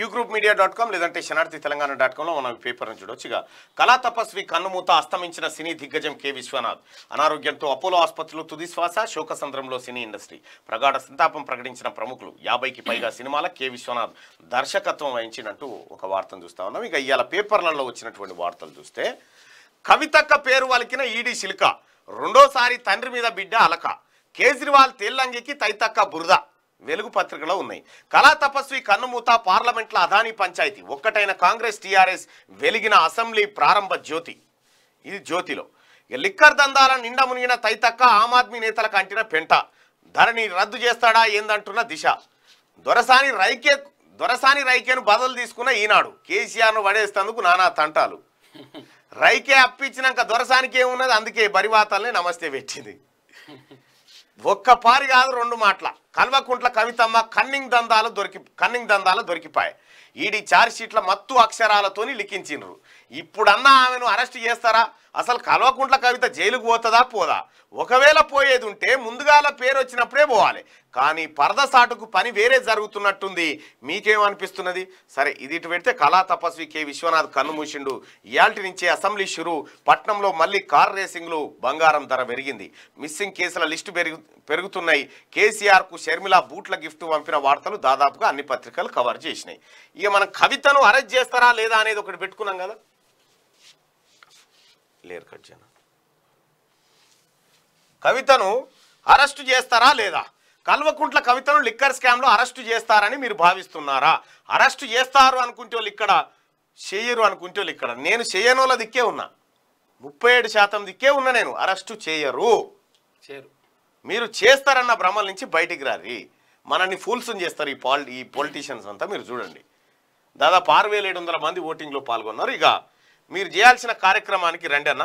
Queue group media dot com లేదంటే శనార్థి Telangana dot కామ్లో మనం పేపర్ను చూడవచ్చు ఇక కళా తపస్వి కన్నుమూత అస్తమించిన సినీ దిగ్గజం కె విశ్వనాథ్ అనారోగ్యంతో అపోలో ఆసుపత్రిలో తుదిశ్వాస శోకసంద్రంలో సినీ ఇండస్ట్రీ ప్రగాఢ సంతాపం ప్రకటించిన ప్రముఖులు యాభైకి పైగా సినిమాల కె విశ్వనాథ్ దర్శకత్వం వహించినట్టు ఒక వార్తను చూస్తా ఉన్నాం ఇక ఇవాళ పేపర్లలో వచ్చినటువంటి వార్తలు చూస్తే కవితక్క పేరు వలికిన ఈడీ శిల్క రెండోసారి తండ్రి మీద బిడ్డ అలక కేజ్రీవాల్ తేల్లంగికి తైతక్క బురద వెలుగు పత్రికలో ఉన్నాయి కళా తపస్వి కన్నుమూత పార్లమెంట్ల అదానీ పంచాయతీ ఒక్కటైన కాంగ్రెస్ టీఆర్ఎస్ వెలిగిన అసెంబ్లీ ప్రారంభ జ్యోతి ఇది జ్యోతిలో లిక్కర్ దందాల నిండా మునిగిన తైతక్క ఆమ్ ఆద్మీ నేతలకు అంటిన పెంట ధరని రద్దు చేస్తాడా ఏందంటున్న దిశ దొరసాని రైకే దొరసాని రైకేను బదులు తీసుకున్న ఈనాడు కేసీఆర్ను పడేస్తందుకు నానా తంటాలు రైకే అప్పించినాక దొరసానికి ఏమున్నది అందుకే బరివాతల్ని నమస్తే పెట్టింది ఒక్క పారి కాదు రెండు మాటల కల్వకుంట్ల కవితమ్మ కన్నింగ్ దందాలు దొరికి కన్నింగ్ దందాలు దొరికిపాయి ఈడీ చార్జ్షీట్ల మత్తు అక్షరాలతోని లిఖించిండ్రు ఇప్పుడన్నా ఆమెను అరెస్ట్ చేస్తారా అసలు కల్వకుంట్ల కవిత జైలుకు పోతుందా పోదా ఒకవేళ పోయేది ఉంటే ముందుగాల పేరు వచ్చినప్పుడే పోవాలి కానీ పరద సాటుకు పని వేరే జరుగుతున్నట్టుంది మీకేమనిపిస్తున్నది సరే ఇది ఇటు పెడితే కళా తపస్వి కె విశ్వనాథ్ కన్నుమూసిండు ఇయాల్టి నుంచే అసెంబ్లీ షురు పట్నంలో మళ్ళీ కార్ రేసింగ్లు బంగారం ధర పెరిగింది మిస్సింగ్ కేసుల లిస్టు పెరుగుతున్నాయి కేసీఆర్కు షర్మిల బూట్ల గిఫ్ట్ పంపిన వార్తలు దాదాపుగా అన్ని పత్రికలు కవర్ చేసినాయి ఇక మనం కవితను అరెస్ట్ చేస్తారా లేదా అనేది ఒకటి పెట్టుకున్నాం కదా లేరు కట్ కవితను అరెస్టు చేస్తారా లేదా కల్వకుంట్ల కవితను లిక్కర్ స్కామ్లో అరెస్టు చేస్తారని మీరు భావిస్తున్నారా అరెస్టు చేస్తారు అనుకుంటే ఇక్కడ చేయరు అనుకుంటే ఇక్కడ నేను చేయనోళ్ళ దిక్కే ఉన్నా ముప్పై ఏడు శాతం దిక్కే ఉన్నా నేను అరెస్టు చేయరు చేయరు మీరు చేస్తారన్న భ్రమల నుంచి బయటికి రారి మనల్ని ఫూల్స్ని చేస్తారు ఈ పాలి ఈ పొలిటీషియన్స్ అంతా మీరు చూడండి దాదాపు ఆరు వేల ఏడు వందల మంది ఓటింగ్లో పాల్గొన్నారు ఇక మీరు చేయాల్సిన కార్యక్రమానికి రండి అన్న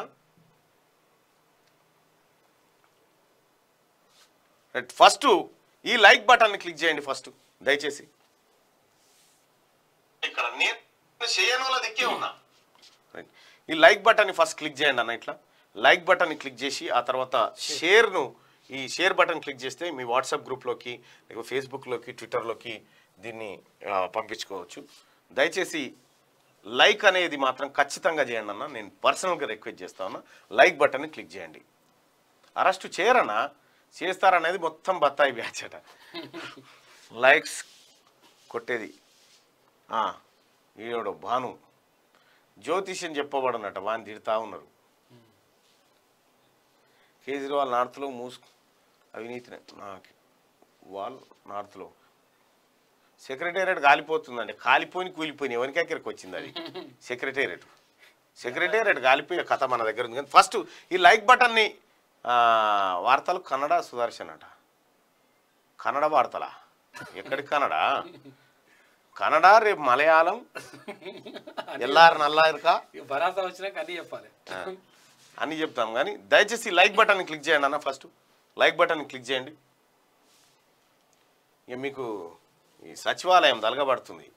ఫస్ట్ ఈ లైక్ బటన్ క్లిక్ చేయండి ఫస్ట్ దయచేసి ఈ లైక్ బటన్ ఫస్ట్ క్లిక్ చేయండి అన్న ఇట్లా లైక్ బటన్ క్లిక్ చేసి ఆ తర్వాత షేర్ను ఈ షేర్ బటన్ క్లిక్ చేస్తే మీ వాట్సాప్ గ్రూప్లోకి లేకపోతే ఫేస్బుక్లోకి ట్విట్టర్లోకి దీన్ని పంపించుకోవచ్చు దయచేసి లైక్ అనేది మాత్రం ఖచ్చితంగా చేయండి అన్న నేను పర్సనల్గా రిక్వెస్ట్ చేస్తా ఉన్నా లైక్ బటన్ని క్లిక్ చేయండి అరెస్ట్ చేయరన్నా చేస్తారనేది మొత్తం బత్తాయి బ్యాచ్ అట లైక్స్ కొట్టేది ఈడు భాను జ్యోతిష్యం చెప్పబడనట వాని తిడతా ఉన్నారు కేజ్రీవాల్ నార్త్లో మూసుకు అవినీతి నాకు వాళ్ళు నార్త్లో సెక్రటేరియట్ కాలిపోతుందండి కాలిపోయి కూలిపోయినాయి ఎవరికి ఎక్కడికి వచ్చింది అది సెక్రటేరియట్ సెక్రటేరియట్ కాలిపోయే కథ మన దగ్గర ఉంది కానీ ఫస్ట్ ఈ లైక్ బటన్ని వార్తలు కన్నడ సుదర్శన్ అట కన్నడ వార్తలా ఎక్కడి కన్నడ కన్నడ రేపు మలయాళం ఎల్లారు నల్లారుకా భరాసా వచ్చినాక అన్నీ చెప్పాలి అన్నీ చెప్తాం కానీ దయచేసి లైక్ బటన్ క్లిక్ చేయండి అన్న ఫస్ట్ లైక్ బటన్ క్లిక్ చేయండి ఇక మీకు ఈ సచివాలయం తలగబడుతుంది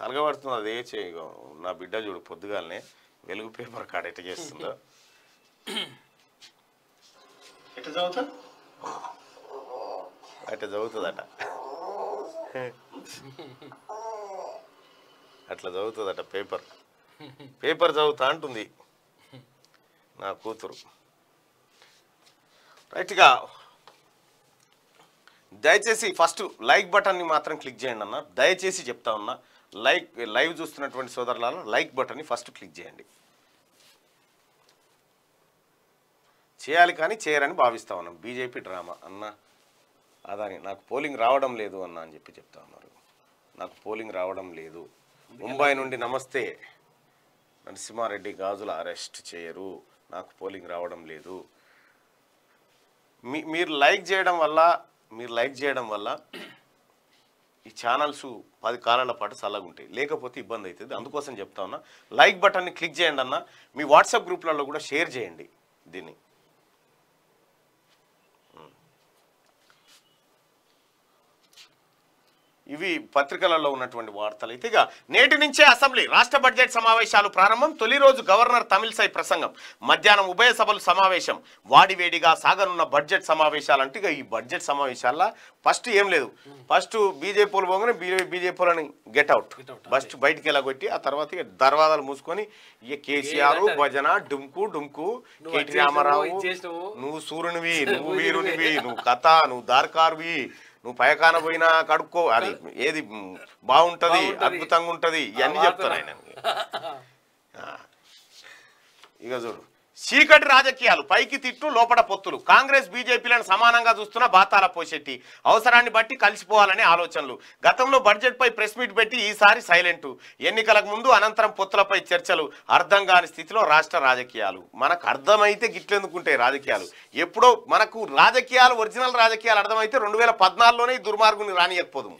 తలగబడుతుంది అదే చేయగో నా బిడ్డ చూడు పొద్దుగాలనే వెలుగు పేపర్ కాడ ఎట్ట చేస్తుందో ఎట్ట చదువుతా అట్ట చదువుతుందట అట్లా చదువుతుందట పేపర్ పేపర్ చదువుతా అంటుంది నా కూతురు రైట్గా దయచేసి ఫస్ట్ లైక్ బటన్ని మాత్రం క్లిక్ చేయండి అన్న దయచేసి చెప్తా ఉన్నా లైక్ లైవ్ చూస్తున్నటువంటి సోదరులను లైక్ బటన్ని ఫస్ట్ క్లిక్ చేయండి చేయాలి కానీ చేయరని భావిస్తా ఉన్నాం బీజేపీ డ్రామా అన్న అదని నాకు పోలింగ్ రావడం లేదు అన్న అని చెప్పి చెప్తా ఉన్నారు నాకు పోలింగ్ రావడం లేదు ముంబై నుండి నమస్తే నరసింహారెడ్డి గాజుల అరెస్ట్ చేయరు నాకు పోలింగ్ రావడం లేదు మీ మీరు లైక్ చేయడం వల్ల మీరు లైక్ చేయడం వల్ల ఈ ఛానల్స్ పది కాలాల పాటు చల్లగుంటాయి లేకపోతే ఇబ్బంది అవుతుంది అందుకోసం చెప్తా ఉన్నా లైక్ బటన్ని క్లిక్ చేయండి అన్న మీ వాట్సాప్ గ్రూప్లలో కూడా షేర్ చేయండి దీన్ని ఇవి పత్రికలలో ఉన్నటువంటి వార్తలు అయితే ఇక నేటి నుంచే అసెంబ్లీ రాష్ట్ర బడ్జెట్ సమావేశాలు ప్రారంభం తొలి రోజు గవర్నర్ తమిళసై ప్రసంగం మధ్యాహ్నం ఉభయ సభలు సమావేశం వాడివేడిగా సాగనున్న బడ్జెట్ సమావేశాలు అంటే ఇక ఈ బడ్జెట్ సమావేశాల్లో ఫస్ట్ ఏం లేదు ఫస్ట్ బీజేపీలు పోగానే బీజేపీలని గెట్అవుట్ ఫస్ట్ బయటికి కొట్టి ఆ తర్వాత ఇక దర్వాదాలు మూసుకొని ఇక కేసీఆర్ భజన డుంకు డుంకు కేటీ రామారావు నువ్వు సూర్యునివి నువ్వు వీరునివి నువ్వు కథ నువ్వు దార్కార్వి నువ్వు పై పోయినా కడుక్కో అది ఏది బాగుంటుంది అద్భుతంగా ఉంటుంది ఇవన్నీ చెప్తాను ఆయన ఇక చూడు చీకటి రాజకీయాలు పైకి తిట్టు లోపల పొత్తులు కాంగ్రెస్ బీజేపీలను సమానంగా చూస్తున్న బాతాల పోశెట్టి అవసరాన్ని బట్టి కలిసిపోవాలనే ఆలోచనలు గతంలో బడ్జెట్పై ప్రెస్ మీట్ పెట్టి ఈసారి సైలెంట్ ఎన్నికలకు ముందు అనంతరం పొత్తులపై చర్చలు అర్థం కాని స్థితిలో రాష్ట్ర రాజకీయాలు మనకు అర్థమైతే గిట్లెందుకుంటాయి రాజకీయాలు ఎప్పుడో మనకు రాజకీయాలు ఒరిజినల్ రాజకీయాలు అర్థమైతే రెండు వేల పద్నాలుగులోనే ఈ దుర్మార్గుని రానియకపోదు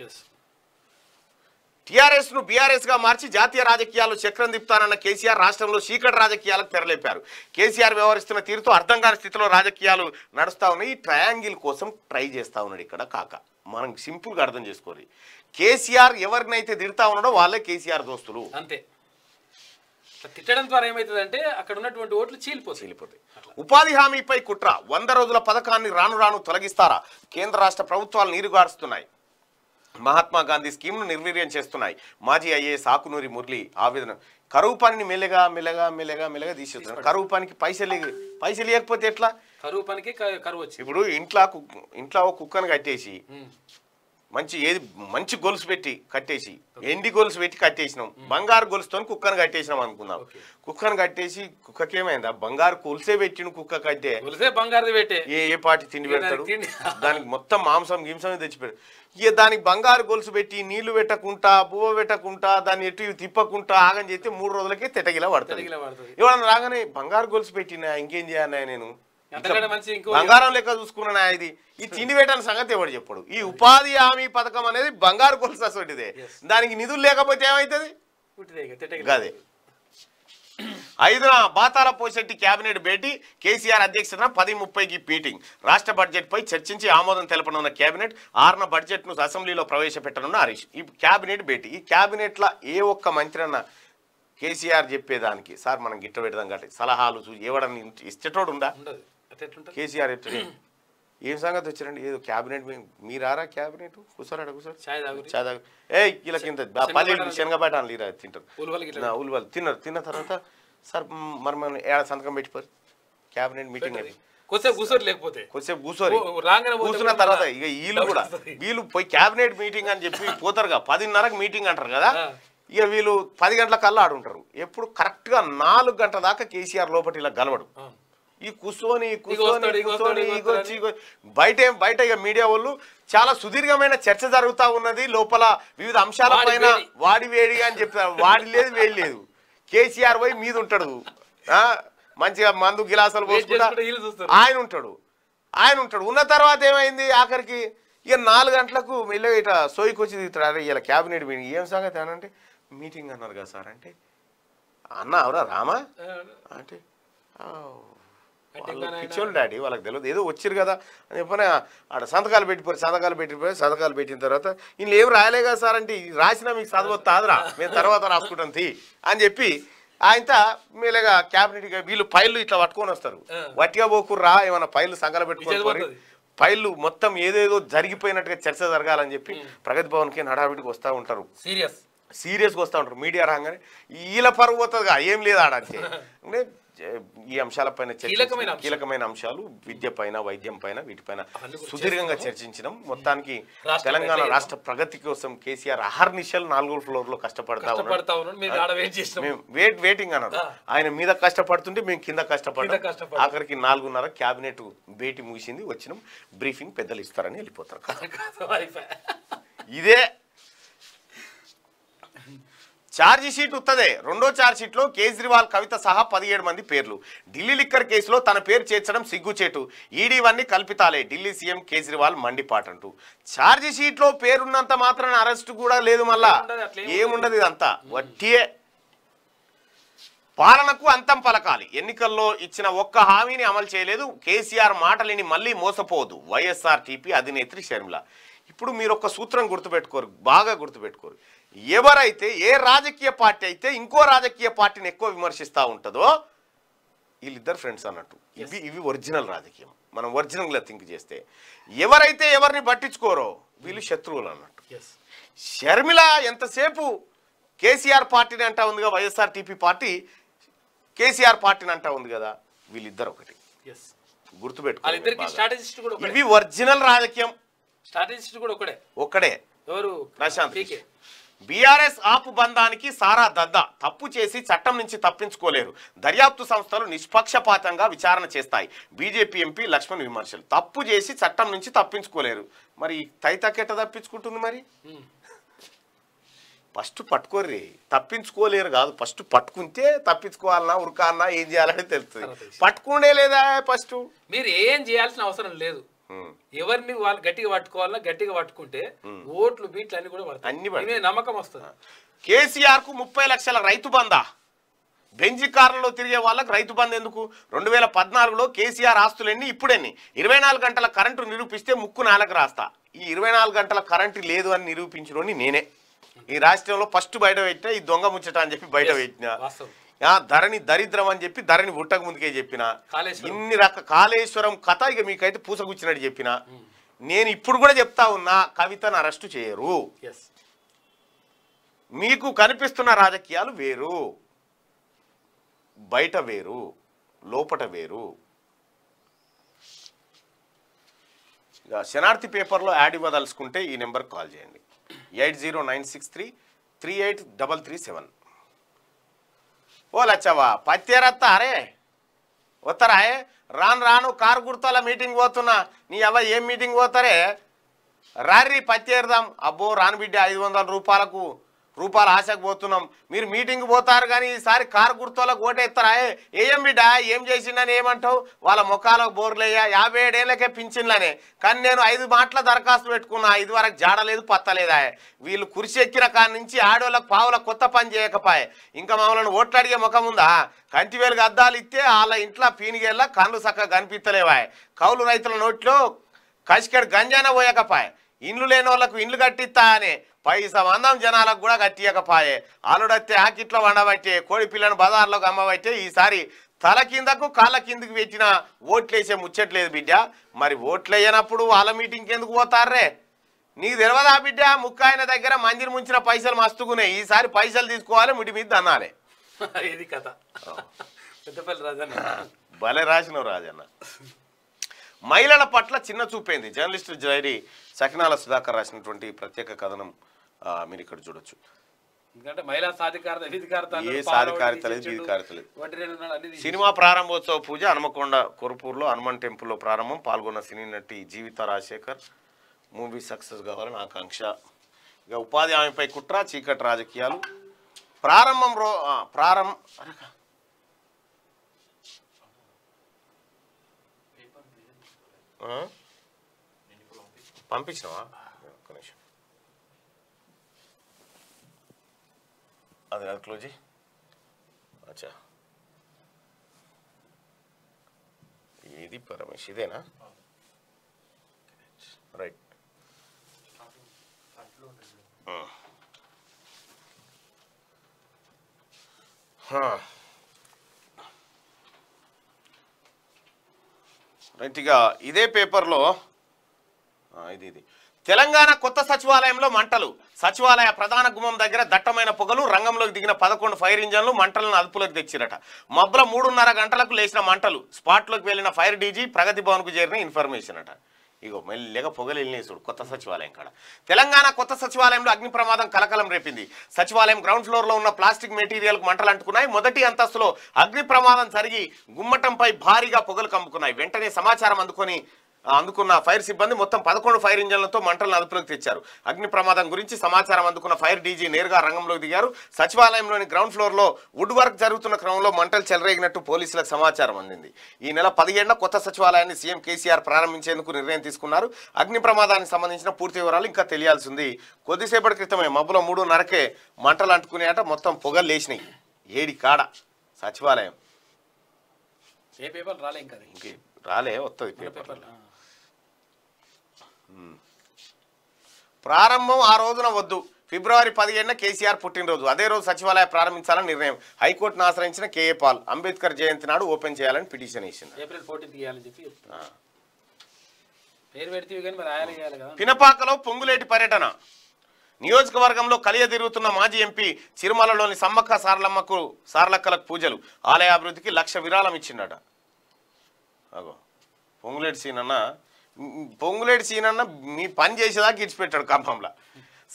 టీఆర్ఎస్ను బీఆర్ఎస్గా మార్చి జాతీయ రాజకీయాల్లో చక్రం తిప్పుతానన్న కేసీఆర్ రాష్ట్రంలో చీకటి రాజకీయాలకు తెరలేపారు కేసీఆర్ వ్యవహరిస్తున్న తీరుతో అర్థం కాని స్థితిలో రాజకీయాలు నడుస్తూ ఉన్నాయి ట్రయాంగిల్ కోసం ట్రై చేస్తూ ఉన్నాడు ఇక్కడ కాక మనం సింపుల్గా అర్థం చేసుకోవాలి కేసీఆర్ ఎవరినైతే తిడతా ఉన్నాడో వాళ్ళే కేసీఆర్ దోస్తులు అంతే తిట్టడం ద్వారా ఏమవుతుందంటే అక్కడ ఉన్నటువంటి ఓట్లు చీలిపో చీలిపోతాయి ఉపాధి హామీపై కుట్ర వంద రోజుల పథకాన్ని రాను రాను తొలగిస్తారా కేంద్ర రాష్ట్ర ప్రభుత్వాలు నీరుగారుస్తున్నాయి మహాత్మా గాంధీ స్కీమ్ను నిర్వీర్యం చేస్తున్నాయి మాజీ ఐఏఎస్ ఆకునూరి మురళి ఆవేదన కరువు పనిని మెల్లగా మెల్లగా మెల్లగా మెల్లగా తీసేస్తున్నారు కరువు పనికి పైసలు పైసలు లేకపోతే ఎట్లా కరువు పనికి కరువు ఇప్పుడు ఇంట్లో ఇంట్లో ఒక కుక్కను కట్టేసి మంచి ఏది మంచి గొలుసు పెట్టి కట్టేసి ఎండి గొలుసు పెట్టి కట్టేసినాం బంగారు గొలుసుతో కుక్కను కట్టేసినాం అనుకున్నాం కుక్కను కట్టేసి కుక్కకి ఏమైందా బంగారు కొలిసే పెట్టిన కుక్క కట్టే ఏ ఏ పాటి తిండి పెడతాడు దానికి మొత్తం మాంసం గింసం తెచ్చిపెడు ఇక దానికి బంగారు గొలుసు పెట్టి నీళ్లు పెట్టకుంటా పువ్వ పెట్టకుంటా దాన్ని ఎటు తిప్పకుంటా ఆగని చేస్తే మూడు రోజులకే తెటగిలా పడతాడు ఇవాళ రాగానే బంగారు గొలుసు పెట్టినా ఇంకేం చేయాలి నేను బంగారం లెక్క చూసుకున్న ఇది ఈ తిండి వేటని సంగతి ఎవడు చెప్పడు ఈ ఉపాధి హామీ పథకం అనేది బంగారు కొలస సొంటిదే దానికి నిధులు లేకపోతే ఏమైతుంది అదే ఐదున బాతాల పోసెట్టి కేబినెట్ భేటీ కేసీఆర్ అధ్యక్షతన పది ముప్పైకి మీటింగ్ రాష్ట్ర బడ్జెట్ పై చర్చించి ఆమోదం తెలపనున్న కేబినెట్ ఆరున ను అసెంబ్లీలో ప్రవేశపెట్టనున్న హరీష్ ఈ కేబినెట్ భేటీ ఈ లా ఏ ఒక్క మంత్రి అన్న కేసీఆర్ చెప్పేదానికి సార్ మనం గిట్ట పెడదాం కాబట్టి సలహాలు చూసి ఇవ్వడానికి ఇచ్చేటోడు కేసీఆర్ ఏం సంగతి వచ్చారండి ఏదో క్యాబినెట్ మీరారా క్యాబినెట్ కూర్చోరాడ కూర్చోరు ఏ ఇలా కింద పల్లెలు శనగపేట తింటారు ఉల్వలు తిన్నారు తిన్న తర్వాత సార్ మరి మనం ఏడ సంతకం పెట్టిపోరు క్యాబినెట్ మీటింగ్ అది కొద్దిసేపు కూర్చోరు లేకపోతే కూర్చున్న తర్వాత ఇక వీళ్ళు కూడా వీళ్ళు పోయి క్యాబినెట్ మీటింగ్ అని చెప్పి పోతారు కదా పదిన్నరకు మీటింగ్ అంటారు కదా ఇక వీళ్ళు పది గంటల కల్లా ఆడుంటారు ఎప్పుడు కరెక్ట్గా నాలుగు గంటల దాకా కేసీఆర్ లోపటి ఇలా గలవడు ఈ కుసోని కుసోని కుసోని ఇగొచ్చి బయట బయట ఇక మీడియా వాళ్ళు చాలా సుదీర్ఘమైన చర్చ జరుగుతూ ఉన్నది లోపల వివిధ అంశాల పైన వాడి వేడి అని చెప్తారు వాడి లేదు వేడి లేదు కేసీఆర్ పోయి మీద ఉంటాడు మంచిగా మందు గిలాసాలు పోసుకుంటా ఆయన ఉంటాడు ఆయన ఉంటాడు ఉన్న తర్వాత ఏమైంది ఆఖరికి ఇక నాలుగు గంటలకు మెల్లగా ఇట సోయికి వచ్చి దిగుతాడు అరే ఇలా క్యాబినెట్ మీటింగ్ ఏం సంగతి అంటే మీటింగ్ అన్నారు కదా సార్ అంటే అన్న అవరా రామా అంటే పిచ్చోళ్ళు డాడీ వాళ్ళకి తెలియదు ఏదో వచ్చారు కదా అని చెప్పని ఆడ సంతకాలు పెట్టిపోయి సంతకాలు పెట్టిపోయి సంతకాలు పెట్టిన తర్వాత వీళ్ళు ఏం రాయలే కదా సార్ అంటే రాసినా మీకు చదవద్దాదురా మేము తర్వాత రాసుకుంటాం తీ అని చెప్పి ఆయన మీలాగా క్యాబినెట్ వీళ్ళు ఫైళ్ళు ఇట్లా పట్టుకొని వస్తారు వట్టిగా పోకుర్రా ఏమైనా ఫైళ్ళు సంఘాలు పెట్టుకొని ఫైళ్ళు మొత్తం ఏదేదో జరిగిపోయినట్టుగా చర్చ జరగాలని చెప్పి ప్రగతి భవన్కి నడావిడికి వస్తూ ఉంటారు సీరియస్ సీరియస్గా వస్తూ ఉంటారు మీడియా రాగానే వీళ్ళ పరుగు పోతుందిగా ఏం లేదు ఆడంటే ఈ అంశాలపైన కీలకమైన అంశాలు విద్య పైన వైద్యం పైన వీటిపైన సుదీర్ఘంగా చర్చించడం మొత్తానికి తెలంగాణ రాష్ట్ర ప్రగతి కోసం కేసీఆర్ అహర్నిశలు నాలుగో ఫ్లోర్ లో కష్టపడతా వెయిట్ వెయిటింగ్ అన్నారు ఆయన మీద కష్టపడుతుంటే మేము కింద కష్టపడతాం ఆఖరికి నాలుగున్నర క్యాబినెట్ భేటీ ముగిసింది వచ్చినాం బ్రీఫింగ్ పెద్దలు ఇస్తారని వెళ్ళిపోతారు ఇదే ఛార్జ్ షీట్ ఉత్తదే రెండో ఛార్జ్ కేజ్రీవాల్ కవిత సహా పదిహేడు మంది పేర్లు ఢిల్లీ లిక్కర్ కేసులో తన పేరు చేర్చడం సిగ్గుచేటు ఈడీవన్నీ కల్పితాలే ఢిల్లీ సీఎం కేజ్రీవాల్ మండిపాటంటూ ఛార్జ్ పేరున్నంత మాత్రం అరెస్ట్ కూడా లేదు మళ్ళా ఏముండదు ఇదంతా వడ్డీయే పాలనకు అంతం పలకాలి ఎన్నికల్లో ఇచ్చిన ఒక్క హామీని అమలు చేయలేదు కేసీఆర్ మాటలేని మళ్ళీ మోసపోదు వైఎస్ఆర్ టీపీ అధినేత్రి షర్మిల ఇప్పుడు మీరు ఒక సూత్రం గుర్తుపెట్టుకోరు బాగా గుర్తుపెట్టుకోరు ఎవరైతే ఏ రాజకీయ పార్టీ అయితే ఇంకో రాజకీయ పార్టీని ఎక్కువ విమర్శిస్తూ ఉంటుందో వీళ్ళిద్దరు ఫ్రెండ్స్ అన్నట్టు ఇవి ఇవి ఒరిజినల్ రాజకీయం మనం ఒరిజినల్గా థింక్ చేస్తే ఎవరైతే ఎవరిని పట్టించుకోరో వీళ్ళు శత్రువులు అన్నట్టు షర్మిల ఎంతసేపు కేసీఆర్ పార్టీని అంటా ఉందిగా వైఎస్ఆర్టీపీ పార్టీ కేసీఆర్ పార్టీని అంటా ఉంది కదా వీళ్ళిద్దరు ఒకటి గుర్తుపెట్టుకోవాలి ఇవి ఒరిజినల్ రాజకీయం కూడా ఒకడే ఒకడే ఎవరు ప్రశాంత్ బీఆర్ఎస్ ఆపు బంధానికి సారా దద్దా తప్పు చేసి చట్టం నుంచి తప్పించుకోలేరు దర్యాప్తు సంస్థలు నిష్పక్షపాతంగా విచారణ చేస్తాయి బీజేపీ ఎంపీ లక్ష్మణ్ విమర్శలు తప్పు చేసి చట్టం నుంచి తప్పించుకోలేరు మరి తైతకెట తప్పించుకుంటుంది మరి ఫస్ట్ పట్టుకోర్రి తప్పించుకోలేరు కాదు ఫస్ట్ పట్టుకుంటే తప్పించుకోవాలన్నా ఉరకాలన్నా ఏం చేయాలని తెలుస్తుంది పట్టుకునే లేదా ఫస్ట్ మీరు ఏం చేయాల్సిన అవసరం లేదు Hmm. ఎవరిని వాళ్ళు గట్టిగా పట్టుకోవాలన్నా గట్టిగా పట్టుకుంటే hmm. ఓట్లు బీట్లు అన్ని కూడా పడతాయి నమ్మకం వస్తుంది ah. కేసీఆర్ కు ముప్పై లక్షల రైతు బందా బెంజి కార్లలో తిరిగే వాళ్ళకి రైతు బంద్ ఎందుకు రెండు వేల పద్నాలుగులో కేసీఆర్ ఆస్తులన్నీ ఇప్పుడెన్ని ఇరవై నాలుగు గంటల కరెంటు నిరూపిస్తే ముక్కు నాలకు రాస్తా ఈ ఇరవై నాలుగు గంటల కరెంటు లేదు అని నిరూపించడం నేనే ఈ రాష్ట్రంలో ఫస్ట్ బయట పెట్టినా ఈ దొంగ ముచ్చట అని చెప్పి బయట పెట్టినా ధరణి దరిద్రం అని చెప్పి ధరణి ఉట్టక ముందుకే చెప్పిన ఇన్ని రక కాళేశ్వరం కథ ఇక మీకైతే పూసకూచ్చినట్టు చెప్పిన నేను ఇప్పుడు కూడా చెప్తా ఉన్నా కవితను అరెస్టు చేయరు మీకు కనిపిస్తున్న రాజకీయాలు వేరు బయట వేరు లోపట వేరు శనార్థి పేపర్లో యాడ్ ఇవ్వదలుచుకుంటే ఈ నెంబర్కి కాల్ చేయండి eight zero nine six three three eight double three seven ఓ లచ్చవ్వ అరే వస్తారాయే రాను రాను కారు గుర్తాల మీటింగ్ పోతున్నా నీ అవ్వ ఏం మీటింగ్ పోతారే రారి పత్తేరుదాం అబ్బో రాను బిడ్డ ఐదు రూపాయలకు రూపాయలు ఆశకు పోతున్నాం మీరు మీటింగ్ పోతారు కానీ ఈసారి కారు గుర్తులకు ఓటేస్తారా ఏం బిడ్డా ఏం చేసిందని ఏమంటావు వాళ్ళ ముఖాలకు బోర్లేయ్యా యాభై ఏడేళ్ళకే పింఛన్లనే కానీ నేను ఐదు మాటల దరఖాస్తు పెట్టుకున్నా ఇది వరకు జాడలేదు పత్తలేదా వీళ్ళు కురిసి ఎక్కిన కాడి నుంచి ఆడవాళ్ళకి పావుల కొత్త పని చేయకపోయే ఇంకా మమ్మల్ని ఓట్లు అడిగే ముఖం ఉందా కంటివేలుగా అద్దాలు ఇస్తే వాళ్ళ ఇంట్లో పీనిగేళ్ళ కళ్ళు చక్కగా కనిపిస్తలేవాయ్ కౌలు రైతుల నోట్లో కసికెడు గంజాన పోయకపోయే ఇండ్లు లేని వాళ్ళకు ఇండ్లు కట్టిస్తా అనే పై సంబంధం జనాలకు కూడా కట్టియకపాయే ఆలుడత్తే ఆకిట్లో వండబట్టే కోడి పిల్లను బజార్లోకి అమ్మబట్టే ఈసారి తల కిందకు కాళ్ళ కిందకు పెట్టిన ఓట్లేసే ముచ్చట్లేదు బిడ్డ మరి వేయనప్పుడు వాళ్ళ మీటింగ్కి ఎందుకు పోతారే నీకు తెలియదా బిడ్డ ముక్కాయన దగ్గర మందిర్ ముంచిన పైసలు మస్తుకున్నాయి ఈసారి పైసలు తీసుకోవాలి ముడి మీద అన్నాలి ఇది కథ పెద్దపల్లి రాజన్న భలే రాసిన రాజన్న మహిళల పట్ల చిన్న చూపేంది జర్నలిస్టు జైరీ సకినాల సుధాకర్ రాసినటువంటి ప్రత్యేక కథనం మీరు ఇక్కడ చూడొచ్చు సినిమా ప్రారంభోత్సవ పూజ హనుమకొండ కొరపూర్లో హనుమాన్ టెంపుల్లో ప్రారంభం పాల్గొన్న సినీ నటి జీవిత రాజశేఖర్ మూవీ సక్సెస్ కావాలని ఆకాంక్ష ఇక ఉపాధి హామీపై కుట్ర చీకటి రాజకీయాలు ప్రారంభం రో ప్రారంభం పంపించినవా అది కాదు క్లోజీ అచ్చా ఇది పరమేష్ ఇదేనా రైట్ రైట్ ఇక ఇదే పేపర్లో ఇది ఇది తెలంగాణ కొత్త సచివాలయంలో మంటలు సచివాలయ ప్రధాన గుమ్మం దగ్గర దట్టమైన పొగలు రంగంలోకి దిగిన పదకొండు ఫైర్ ఇంజన్లు మంటలను అదుపులోకి తెచ్చిరట మబ్బుల మూడున్నర గంటలకు లేచిన మంటలు స్పాట్లోకి వెళ్లిన ఫైర్ డీజీ ప్రగతి భవన్కు చేరిన ఇన్ఫర్మేషన్ అట ఇగో మెల్లిగా పొగలినేసుడు కొత్త సచివాలయం కాడ తెలంగాణ కొత్త సచివాలయంలో అగ్ని ప్రమాదం కలకలం రేపింది సచివాలయం గ్రౌండ్ ఫ్లోర్లో ఉన్న ప్లాస్టిక్ మెటీరియల్కు మంటలు అంటుకున్నాయి మొదటి అంతస్తులో అగ్ని ప్రమాదం జరిగి గుమ్మటంపై భారీగా పొగలు కమ్ముకున్నాయి వెంటనే సమాచారం అందుకొని అందుకున్న ఫైర్ సిబ్బంది మొత్తం పదకొండు ఫైర్ ఇంజన్లతో మంటలను అదుపులోకి తెచ్చారు అగ్ని ప్రమాదం గురించి సమాచారం అందుకున్న ఫైర్ డీజీ నేరుగా రంగంలోకి దిగారు సచివాలయంలోని గ్రౌండ్ ఫ్లోర్లో వుడ్ వర్క్ జరుగుతున్న క్రమంలో మంటలు చెలరేగినట్టు పోలీసులకు సమాచారం అందింది ఈ నెల పదిహేడున కొత్త సచివాలయాన్ని సీఎం కేసీఆర్ ప్రారంభించేందుకు నిర్ణయం తీసుకున్నారు అగ్ని ప్రమాదానికి సంబంధించిన పూర్తి వివరాలు ఇంకా తెలియాల్సింది కొద్దిసేపటి క్రితమే మబ్బులో మూడున్నరకే మంటలు అంటుకునేట మొత్తం పొగలు లేచినాయి ఏడి కాడ సచివాలయం రాలే ఇంకా రాలే వస్తుంది పేపర్లో ప్రారంభం ఆ రోజున వద్దు ఫిబ్రవరి పదిహేడున కేసీఆర్ పుట్టినరోజు అదే రోజు సచివాలయం ప్రారంభించాలని నిర్ణయం హైకోర్టును ఆశ్రయించిన కేఏ పాల్ అంబేద్కర్ జయంతి నాడు ఓపెన్ చేయాలని పిటిషన్ వేసింది పినపాకలో పొంగులేటి పర్యటన నియోజకవర్గంలో కలియ తిరుగుతున్న మాజీ ఎంపీ చిరుమలలోని సమ్మక్క సారలమ్మకు సారలక్కలకు పూజలు ఆలయ అభివృద్ధికి లక్ష విరాళం ఇచ్చిండట అగో పొంగులేటి సీనన్న పొంగులేటి సీనన్న మీ పని చేసేదాకా ఇడిచిపెట్టాడు కంపంలో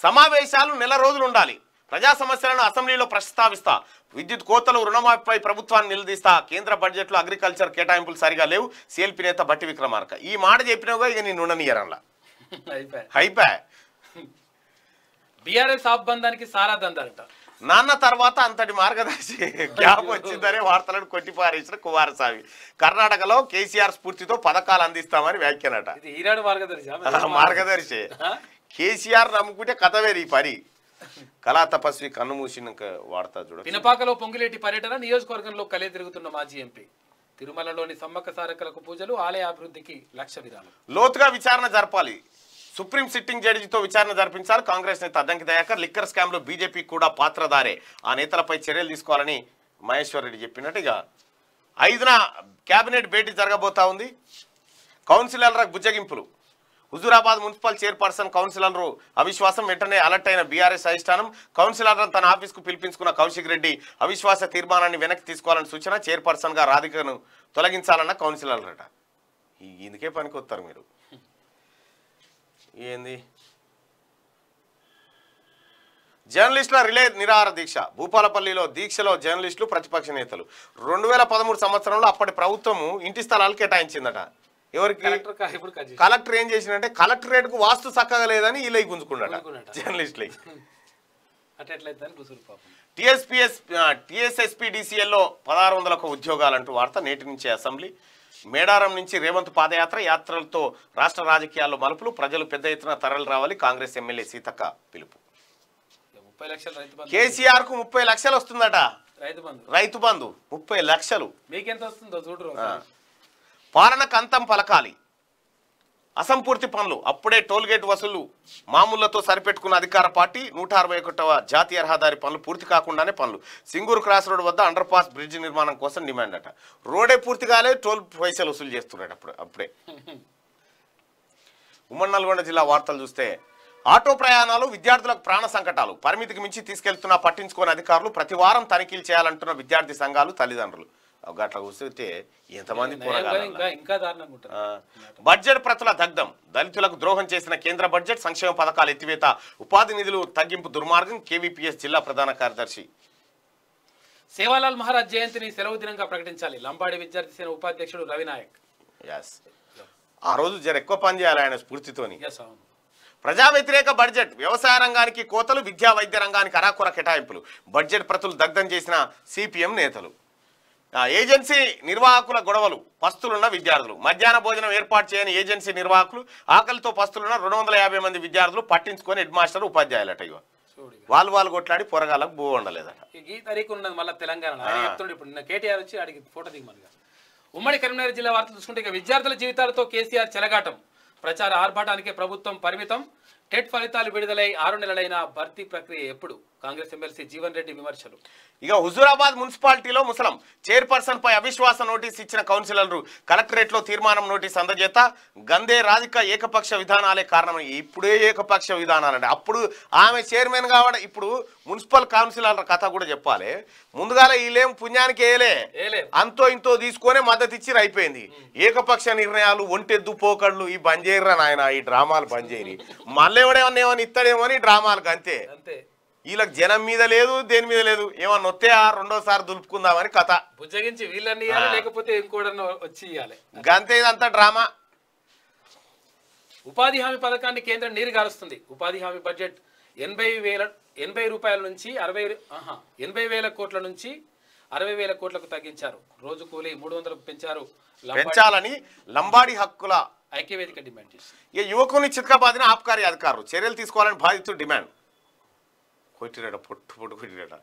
సమావేశాలు నెల రోజులు ఉండాలి ప్రజా సమస్యలను అసెంబ్లీలో ప్రస్తావిస్తా విద్యుత్ కోతలు రుణమాఫీపై ప్రభుత్వాన్ని నిలదీస్తా కేంద్ర బడ్జెట్లో అగ్రికల్చర్ కేటాయింపులు సరిగా లేవు సీఎల్పీ నేత బట్టి విక్రమార్క ఈ మాట చెప్పినవిగా ఇక నేను ఉండనియరంలా అయిపోయా బీఆర్ఎస్ ఆబ్బంధానికి సారా దందాలంట నాన్న తర్వాత అంతటి మార్గదర్శి గ్యాప్ వచ్చిందనే వార్తలను కొట్టిపారేసిన కుమారస్వామి కర్ణాటకలో కేసీఆర్ స్ఫూర్తితో పథకాలు అందిస్తామని వ్యాఖ్యనట ఈనాడు మార్గదర్శి మార్గదర్శి కేసీఆర్ నమ్ముకుంటే కథ వేరు ఈ పని కళా తపస్వి కన్ను మూసిన వార్త చూడ పినపాకలో పొంగులేటి పర్యటన నియోజకవర్గంలో కలే తిరుగుతున్న మాజీ ఎంపీ తిరుమలలోని సమ్మక్క సారకలకు పూజలు ఆలయ అభివృద్ధికి లక్ష విధానం లోతుగా విచారణ జరపాలి సుప్రీం సిట్టింగ్ జడ్జితో విచారణ జరిపించారు కాంగ్రెస్ నేత అద్దంకి దయాకర్ లిక్కర్ లో బీజేపీ కూడా పాత్రదారే ఆ నేతలపై చర్యలు తీసుకోవాలని మహేశ్వర్ రెడ్డి చెప్పినట్టుగా ఐదున కేబినెట్ భేటీ జరగబోతా ఉంది కౌన్సిలర్ల బుజ్జగింపులు హుజూరాబాద్ మున్సిపల్ చైర్పర్సన్ కౌన్సిలర్ అవిశ్వాసం వెంటనే అలర్ట్ అయిన బీఆర్ఎస్ అధిష్టానం కౌన్సిలర్ తన ఆఫీస్కు పిలిపించుకున్న కౌశిక్ రెడ్డి అవిశ్వాస తీర్మానాన్ని వెనక్కి తీసుకోవాలని సూచన చైర్పర్సన్గా రాధికను తొలగించాలన్న కౌన్సిలర్లట ఇందుకే వస్తారు మీరు ఏంది జర్నలిస్టుల రిలే నిరాహార దీక్ష భూపాలపల్లిలో దీక్షలో జర్నలిస్టులు ప్రతిపక్ష నేతలు రెండు వేల పదమూడు సంవత్సరంలో అప్పటి ప్రభుత్వము ఇంటి స్థలాలు కేటాయించిందట ఎవరికి కలెక్టర్ ఏం చేసిందంటే కలెక్టరేట్ కు వాస్తు చక్కగా లేదని ఇలా గుంజుకున్నాడు టిఎస్పిఎస్ టిఎస్ఎస్పి డిసిఎల్లో పదహారు వందల ఒక ఉద్యోగాలంటూ వార్త నేటి నుంచి అసెంబ్లీ మేడారం నుంచి రేవంత్ పాదయాత్ర యాత్రలతో రాష్ట్ర రాజకీయాల్లో మలుపులు ప్రజలు పెద్ద ఎత్తున తరలి రావాలి కాంగ్రెస్ ఎమ్మెల్యే సీతక్క పిలుపు కేసీఆర్ కు ముప్పై లక్షలు వస్తుందట రైతు బంధు ముప్పై లక్షలు మీకెంత వస్తుందో చూడరు పాలనకు అంతం పలకాలి అసంపూర్తి పనులు అప్పుడే టోల్గేట్ వసూలు మామూళ్లతో సరిపెట్టుకున్న అధికార పార్టీ నూట అరవై ఒకటవ జాతీయ రహదారి పనులు పూర్తి కాకుండానే పనులు సింగూరు క్రాస్ రోడ్ వద్ద అండర్ పాస్ బ్రిడ్జ్ నిర్మాణం కోసం డిమాండ్ అట రోడే పూర్తి కాలే టోల్ పైసలు వసూలు చేస్తున్నాడు అప్పుడు అప్పుడే ఉమ్మడి నల్గొండ జిల్లా వార్తలు చూస్తే ఆటో ప్రయాణాలు విద్యార్థులకు ప్రాణ సంకటాలు పరిమితికి మించి తీసుకెళ్తున్నా పట్టించుకోని అధికారులు ప్రతి వారం తనిఖీలు చేయాలంటున్న విద్యార్థి సంఘాలు తల్లిదండ్రులు అట్లా కూర్చుంటే ఎంతమంది బడ్జెట్ ప్రతుల దగ్ధం దళితులకు ద్రోహం చేసిన కేంద్ర బడ్జెట్ సంక్షేమ పథకాలు ఎత్తివేత ఉపాధి నిధులు తగ్గింపు దుర్మార్గం కేవీపీఎస్ జిల్లా ప్రధాన కార్యదర్శి సేవాలాల్ మహారాజ్ జయంతిని సెలవు దినంగా ప్రకటించాలి లంబాడి విద్యార్థి సేన ఉపాధ్యక్షుడు రవినాయక్ ఆ రోజు జర ఎక్కువ పని చేయాలి ఆయన స్ఫూర్తితోని ప్రజా వ్యతిరేక బడ్జెట్ వ్యవసాయ రంగానికి కోతలు విద్యా వైద్య రంగానికి అరాకుర కేటాయింపులు బడ్జెట్ ప్రతులు దగ్ధం చేసిన సిపిఎం నేతలు ఏజెన్సీ నిర్వాహకుల గొడవలు పస్తులున్న విద్యార్థులు మధ్యాహ్న భోజనం ఏర్పాటు చేయని ఏజెన్సీ నిర్వాహకులు ఆకలితో పస్తులున్న రెండు మంది విద్యార్థులు పట్టించుకొని హెడ్ మాస్టర్ ఉపాధ్యాయులు అట వాళ్ళు వాళ్ళు కొట్లాడి పొరగాలకు భూ ఉండలేదట ఈ తరీఖు ఉన్నది మళ్ళీ తెలంగాణ ఇప్పుడు కేటీఆర్ వచ్చి అడిగి ఫోటో దిగమని ఉమ్మడి కరీంనగర్ జిల్లా వార్తలు చూసుకుంటే ఇక విద్యార్థుల జీవితాలతో కేసీఆర్ చెలగాటం ప్రచార ఆర్భాటానికి ప్రభుత్వం పరిమితం టెట్ ఫలితాలు విడుదలై ఆరు నెలలైన భర్తీ ప్రక్రియ ఎప్పుడు కాంగ్రెస్ ఎమ్మెల్సీ జీవన్ రెడ్డి విమర్శలు ఇక హుజూరాబాద్ మున్సిపాలిటీలో ముసలం చైర్పర్సన్ పై అవిశ్వాస నోటీస్ ఇచ్చిన కౌన్సిలర్లు కలెక్టరేట్ లో తీర్మానం నోటీస్ అందజేత గందే రాధిక ఏకపక్ష విధానాలే కారణం ఇప్పుడే ఏకపక్ష విధానాలు అప్పుడు ఆమె చైర్మన్ కావడం ఇప్పుడు మున్సిపల్ కౌన్సిలర్ల కథ కూడా చెప్పాలి ముందుగాల వీళ్ళేం పుణ్యానికి వేయలే అంతో ఇంతో తీసుకునే మద్దతు ఇచ్చి అయిపోయింది ఏకపక్ష నిర్ణయాలు ఒంటెద్దు పోకళ్ళు ఈ బంజేర్రా నాయన ఈ డ్రామాలు బంజేరి మళ్ళీ ఎవడేమన్నా ఏమన్నా ఇస్తాడేమో అని డ్రామాలకు అంతే వీళ్ళకి జనం మీద లేదు దేని మీద లేదు ఏమన్నా వస్తే రెండోసారి దులుపుకుందామని కథ బుజ్జగించి వీళ్ళని లేకపోతే ఇంకోడన్నా వచ్చి ఇవ్వాలి గంతే ఇదంతా డ్రామా ఉపాధి హామీ పథకాన్ని కేంద్రం నీరు గారుస్తుంది ఉపాధి హామీ బడ్జెట్ ఎనభై వేల ఎనభై రూపాయల నుంచి అరవై ఎనభై వేల కోట్ల నుంచి అరవై వేల కోట్లకు తగ్గించారు రోజు కూలీ మూడు వందలకు పెంచారు పెంచాలని లంబాడి హక్కుల ఐక్యవేదిక డిమాండ్ చేస్తుంది ఇక యువకుల్ని చిత్కాబాదిన ఆపకారి అధికారులు చర్యలు తీసుకోవాలని బాధితులు డిమాండ్ కొట్టిరాడ పొట్టు పొట్టు కొట్టిరాడ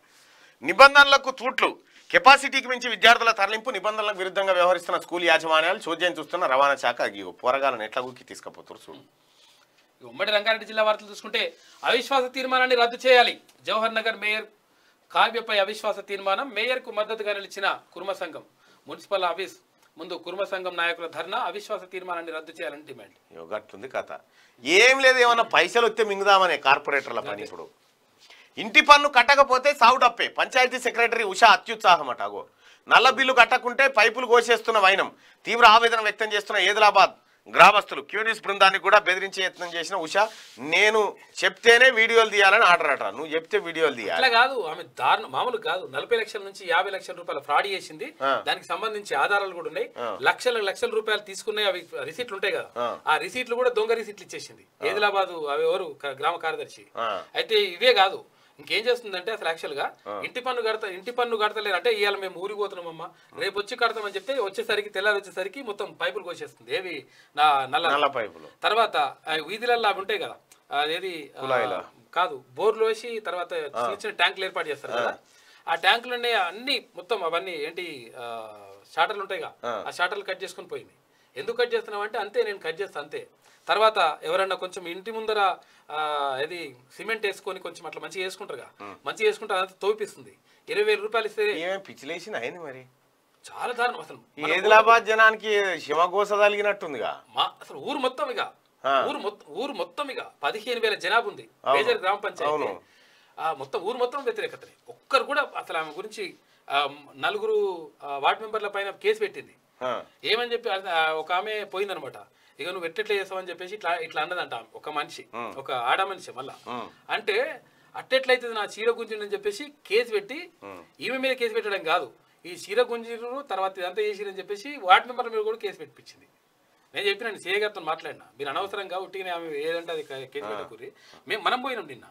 నిబంధనలకు తూట్లు కెపాసిటీకి మించి విద్యార్థుల తరలింపు నిబంధనలకు విరుద్ధంగా వ్యవహరిస్తున్న స్కూల్ యాజమాన్యాలు చోద్యం చూస్తున్న రవాణా శాఖ పోరగాలను ఎట్లా గుక్కి తీసుకుపోతున్నారు చూడు ఉమ్మడి రంగారెడ్డి జిల్లా వార్తలు చూసుకుంటే అవిశ్వాస తీర్మానాన్ని రద్దు చేయాలి జవహర్ నగర్ మేయర్ కావ్యపై అవిశ్వాస తీర్మానం మేయర్కు మద్దతుగా నిలిచిన కుర్మ సంఘం మున్సిపల్ ఆఫీస్ ముందు కుర్మ సంఘం నాయకుల ధర్నా అవిశ్వాస తీర్మానాన్ని రద్దు చేయాలని డిమాండ్ ఇవ్వగట్టుంది కథ ఏం లేదు ఏమన్నా పైసలు వస్తే మింగుదామనే కార్పొరేటర్ల పని ఇప్పుడు ఇంటి పన్ను కట్టకపోతే సావుడప్పే పంచాయతీ సెక్రటరీ ఉషా అత్యుత్సాహం అటాగో నల్ల బిల్లు కట్టకుంటే పైపులు కోసేస్తున్న వైనం తీవ్ర ఆవేదన వ్యక్తం చేస్తున్న ఏదిలాబాద్ గ్రామస్తులు క్యూనిస్ బృందాన్ని కూడా బెదిరించే యత్నం చేసిన ఉష నేను చెప్తేనే వీడియోలు తీయాలని ఆర్డర్ అట నువ్వు చెప్తే వీడియోలు తీయాలి అట్లా కాదు ఆమె దారుణం మామూలు కాదు నలభై లక్షల నుంచి యాభై లక్షల రూపాయలు ఫ్రాడ్ చేసింది దానికి సంబంధించి ఆధారాలు కూడా ఉన్నాయి లక్షల లక్షల రూపాయలు తీసుకున్నాయి అవి రిసీట్లు ఉంటాయి కదా ఆ రిసీట్లు కూడా దొంగ రిసీట్లు ఇచ్చేసింది ఏదిలాబాదు అవి ఎవరు గ్రామ కార్యదర్శి అయితే ఇవే కాదు ఇంకేం చేస్తుందంటే అసలు యాక్చువల్గా ఇంటి పన్ను కడతా ఇంటి పన్ను కడతలేరు అంటే ఇవాళ మేము ఊరికి పోతున్నామమ్మా రేపు వచ్చి కడతామని చెప్తే వచ్చేసరికి తెల్లారి వచ్చేసరికి మొత్తం పైపులు కోసేస్తుంది ఏవి నా నల్ల పైపులు తర్వాత వీధిలల్లో అవి ఉంటాయి కదా అదేది కాదు బోర్లు వేసి తర్వాత చిన్న చిన్న ట్యాంకులు ఏర్పాటు చేస్తారు కదా ఆ ట్యాంకులు ఉన్నాయి అన్ని మొత్తం అవన్నీ ఏంటి షాటర్లు ఉంటాయిగా ఆ షాటర్లు కట్ చేసుకుని పోయింది ఎందుకు కట్ చేస్తున్నావు అంటే అంతే నేను కట్ చేస్తాను అంతే తర్వాత ఎవరన్నా కొంచెం ఇంటి ముందర ఇది సిమెంట్ వేసుకొని కొంచెం అట్లా మంచిగా వేసుకుంటారుగా మంచిగా వేసుకుంటే అదంతా తోపిస్తుంది ఇరవై వేల రూపాయలు ఇస్తే పిచ్చిలేసింది అయింది మరి చాలా దారుణం అసలు హైదరాబాద్ జనానికి శివగోస తగిలినట్టుందిగా అసలు ఊరు మొత్తం ఇక ఊరు మొత్తం ఊరు మొత్తం ఇక పదిహేను వేల జనాభా ఉంది మేజర్ గ్రామ పంచాయతీ ఆ మొత్తం ఊరు మొత్తం వ్యతిరేకతనే ఒక్కరు కూడా అసలు ఆమె గురించి నలుగురు వార్డు మెంబర్ల పైన కేసు పెట్టింది ఏమని చెప్పి ఒక ఆమె పోయిందనమాట ఇక నువ్వు ఎట్లెట్లా చేస్తావు అని చెప్పేసి ఇట్లా ఇట్లా అన్నదంట ఒక మనిషి ఒక ఆడ మనిషి మళ్ళా అంటే అట్టెట్లయితే నా చీర అని చెప్పేసి కేసు పెట్టి ఈమె మీద కేసు పెట్టడం కాదు ఈ చీర గుంజిరు తర్వాత ఇదంతా చేసిరని చెప్పేసి వార్డ్ మెంబర్ మీద కూడా కేసు పెట్టించింది నేను చెప్పిన సీఏ గారితో మాట్లాడినా మీరు అనవసరంగా ఉట్టిగానే ఆమె ఏదంటే అది కేసు పెట్టకూరి మేము మనం పోయినాం నిన్న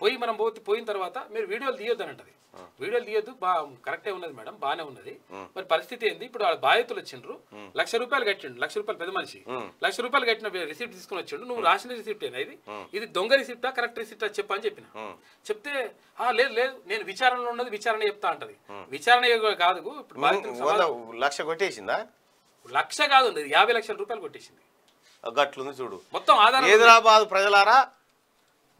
పోయి మనం పోతే పోయిన తర్వాత మీరు వీడియోలు తీయొద్దు అంటది వీడియోలు తీయొద్దు బా కరెక్టే ఉన్నది మేడం బాగానే ఉన్నది మరి పరిస్థితి ఏంది ఇప్పుడు వాళ్ళ బాధితులు వచ్చిండ్రు లక్ష రూపాయలు కట్టిండు లక్ష రూపాయలు పెద్ద మనిషి లక్ష రూపాయలు కట్టిన రిసిప్ట్ తీసుకుని వచ్చిండు నువ్వు రాసిన రిసిప్ట్ ఏనా ఇది ఇది దొంగ రిసిప్టా కరెక్ట్ రిసిప్టా చెప్పు అని చెప్పిన చెప్తే లేదు లేదు నేను విచారణలో ఉన్నది విచారణ చెప్తా అంటది విచారణ కాదు ఇప్పుడు లక్ష కొట్టేసిందా లక్ష కాదు యాభై లక్షల రూపాయలు కొట్టేసింది గట్లుంది చూడు మొత్తం ఆధార హైదరాబాద్ ప్రజలారా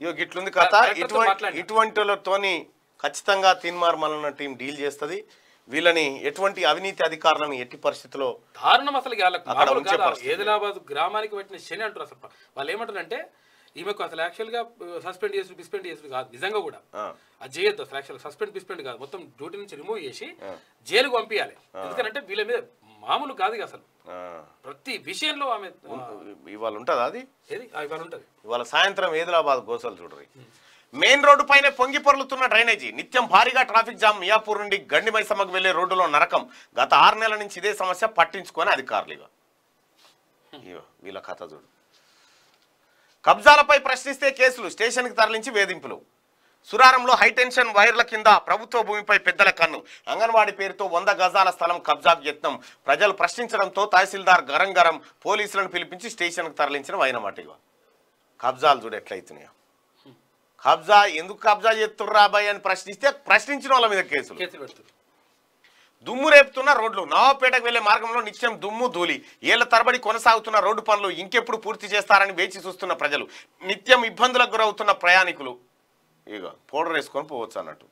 ఇయో గిట్లుంది కథ ఇటువంటి ఇటువంటి వాళ్ళతోని ఖచ్చితంగా తీన్మార్ టీం డీల్ చేస్తుంది వీళ్ళని ఎటువంటి అవినీతి అధికారులను ఎట్టి పరిస్థితిలో దారుణం అసలు హైదరాబాద్ గ్రామానికి పట్టిన శని అంటారు అసలు వాళ్ళు ఏమంటారంటే ఈమెకు అసలు యాక్చువల్ గా సస్పెండ్ చేసి డిస్పెండ్ చేసి కాదు నిజంగా కూడా అది చేయొద్దు అసలు యాక్చువల్ సస్పెండ్ డిస్పెండ్ కాదు మొత్తం డ్యూటీ నుంచి రిమూవ్ చేసి జైలుకు పంపించాలి ఎందుకంటే వీళ్ళ మీద మామూలు కాదు అసలు ప్రతి విషయంలో ఆమె ఇవాళ ఉంటుంది అది ఇవాళ ఉంటుంది ఇవాళ సాయంత్రం ఏదిలాబాద్ గోసాలు చూడరు మెయిన్ రోడ్డు పైన పొంగి పొరులుతున్న డ్రైనేజీ నిత్యం భారీగా ట్రాఫిక్ జామ్ మియాపూర్ నుండి గండి మైసమ్మకు వెళ్లే రోడ్డులో నరకం గత ఆరు నెలల నుంచి ఇదే సమస్య పట్టించుకొని అధికారులు వీళ్ళ కథ చూడు కబ్జాలపై ప్రశ్నిస్తే కేసులు స్టేషన్కి తరలించి వేధింపులు సురారంలో హైటెన్షన్ వైర్ల కింద ప్రభుత్వ భూమిపై పెద్దల కన్ను అంగన్వాడి పేరుతో వంద గజాల స్థలం కబ్జాకు యత్నం ప్రజలు ప్రశ్నించడంతో తహసీల్దార్ గరం గరం పోలీసులను పిలిపించి స్టేషన్కు తరలించిన అయినమాట ఇవ కబ్జాలు చూడు ఎట్లయితున్నాయో కబ్జా ఎందుకు కబ్జా చేస్తున్నారు బాయ్ అని ప్రశ్నిస్తే ప్రశ్నించిన వాళ్ళ మీద కేసులు దుమ్ము రేపుతున్న రోడ్లు నవాపేటకు వెళ్లే మార్గంలో నిత్యం దుమ్ము ధూళి ఏళ్ల తరబడి కొనసాగుతున్న రోడ్డు పనులు ఇంకెప్పుడు పూర్తి చేస్తారని వేచి చూస్తున్న ప్రజలు నిత్యం ఇబ్బందులకు గురవుతున్న ప్రయాణికులు ఇక పౌడర్ వేసుకొని పోవచ్చు అన్నట్టు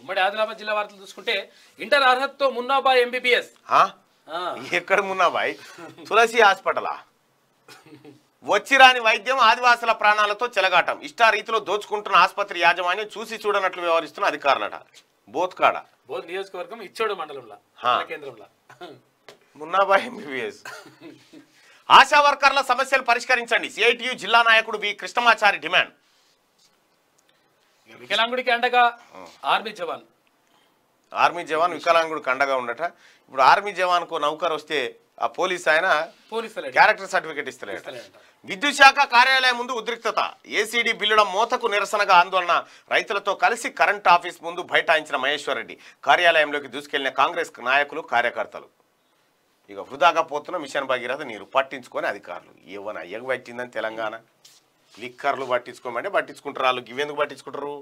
ఉమ్మడి ఆదిలాబాద్ జిల్లా వార్తలు చూసుకుంటే ఇంటర్ అర్హతతో మున్నాబాయ్ ఎంబీబీఎస్ ఎక్కడ మున్నాబాయ్ తులసి హాస్పిటలా వచ్చిరాని వైద్యం ఆదివాసుల ప్రాణాలతో చెలగాటం ఇష్టా రీతిలో దోచుకుంటున్న ఆసుపత్రి యాజమాన్యం చూసి చూడనట్లు వ్యవహరిస్తున్న అధికారులట బోత్కాడ బోత్ నియోజకవర్గం ఇచ్చోడు మండలంలో మున్నాబాయ్ ఎంబీబీఎస్ ఆశా వర్కర్ల సమస్యలు పరిష్కరించండి సిఐటియు జిల్లా నాయకుడు వి కృష్ణమాచారి డిమాండ్ వికలాంగుడికి అండగా ఆర్మీ జవాన్ ఆర్మీ జవాన్ వికలాంగుడికి అండగా ఉండట ఇప్పుడు ఆర్మీ జవాన్కు నౌకర్ వస్తే ఆ పోలీస్ ఆయన క్యారెక్టర్ సర్టిఫికేట్ ఇస్తలేడు విద్యుత్ శాఖ కార్యాలయం ముందు ఉద్రిక్తత ఏసీడీ బిల్లుల మోతకు నిరసనగా ఆందోళన రైతులతో కలిసి కరెంట్ ఆఫీస్ ముందు బైఠాయించిన మహేశ్వరరెడ్డి కార్యాలయంలోకి దూసుకెళ్లిన కాంగ్రెస్ నాయకులు కార్యకర్తలు ఇక వృధాగా పోతున్న మిషన్ భగీరథ నీరు పట్టించుకొని అధికారులు ఏవన ఎగబెట్టిందని తెలంగాణ లిక్కర్లు పట్టించుకోమంటే పట్టించుకుంటారు వాళ్ళు ఇవెందుకు పట్టించుకుంటారు